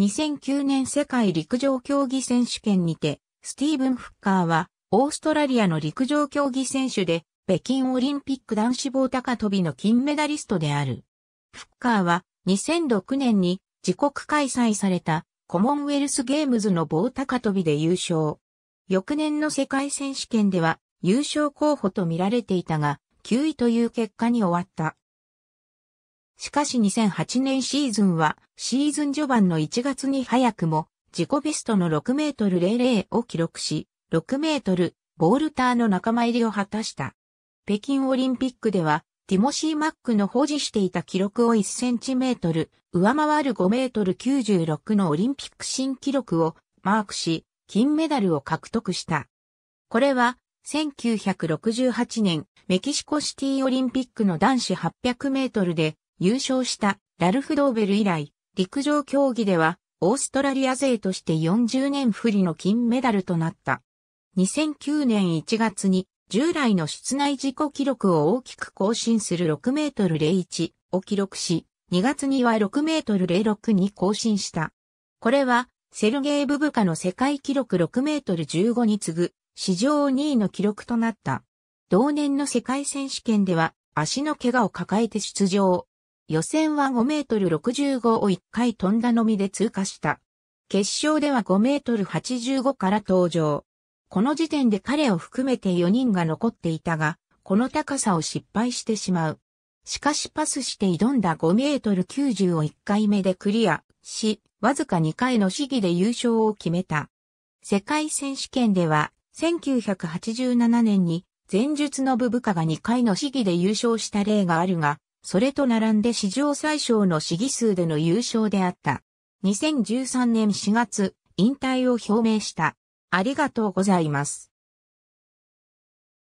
2009年世界陸上競技選手権にて、スティーブン・フッカーは、オーストラリアの陸上競技選手で、北京オリンピック男子棒高跳びの金メダリストである。フッカーは、2006年に、自国開催された、コモンウェルスゲームズの棒高跳びで優勝。翌年の世界選手権では優勝候補と見られていたが、9位という結果に終わった。しかし2008年シーズンはシーズン序盤の1月に早くも自己ベストの6メートル00を記録し、6メートルボールターの仲間入りを果たした。北京オリンピックではティモシー・マックの保持していた記録を1センチメートル上回る5メートル96のオリンピック新記録をマークし、金メダルを獲得した。これは1968年メキシコシティオリンピックの男子800メートルで優勝したラルフ・ドーベル以来、陸上競技ではオーストラリア勢として40年不利の金メダルとなった。2009年1月に従来の室内自己記録を大きく更新する6メートル01を記録し、2月には6メートル06に更新した。これは、セルゲイ・ブブカの世界記録6メートル15に次ぐ、史上2位の記録となった。同年の世界選手権では、足の怪我を抱えて出場。予選は5メートル65を1回飛んだのみで通過した。決勝では5メートル85から登場。この時点で彼を含めて4人が残っていたが、この高さを失敗してしまう。しかしパスして挑んだ5メートル90を1回目でクリアし、わずか2回の試技で優勝を決めた。世界選手権では、1987年に前述の部部下が2回の試技で優勝した例があるが、それと並んで史上最小の試技数での優勝であった。2013年4月、引退を表明した。ありがとうございます。